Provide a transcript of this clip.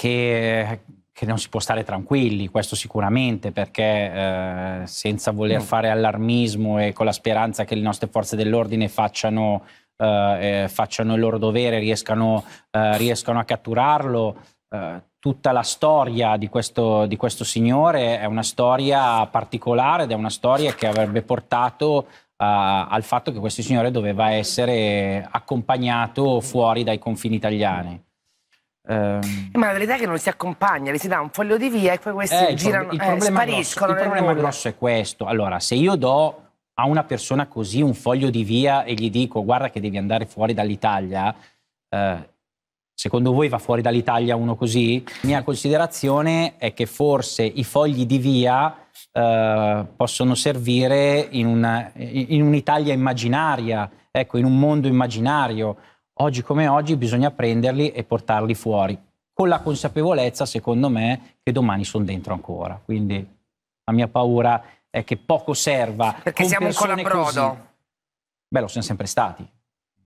che, che, non si può stare tranquilli, questo sicuramente, perché eh, senza voler mm. fare allarmismo e con la speranza che le nostre forze dell'ordine facciano, eh, eh facciano il loro dovere, riescano, eh, riescano a catturarlo, eh, tutta la storia di questo, di questo, signore è una storia particolare ed è una storia che avrebbe portato Uh, al fatto che questo signore doveva essere accompagnato fuori dai confini italiani. Ehm... Eh, ma la verità è che non si accompagna, si dà un foglio di via e poi questi eh, girano, il eh, pro- il eh, spariscono. Grosso, il problema grosso è questo. Allora, se io do a una persona così un foglio di via e gli dico guarda che devi andare fuori dall'Italia, eh, secondo voi va fuori dall'Italia uno così? La Mia considerazione è che forse i fogli di via eh, possono servire in, una, in un'Italia immaginaria, ecco, in un mondo immaginario oggi come oggi bisogna prenderli e portarli fuori, con la consapevolezza, secondo me, che domani sono dentro ancora. Quindi la mia paura è che poco serva. Perché siamo ancora a brodo. Così. Beh, lo siamo sempre stati.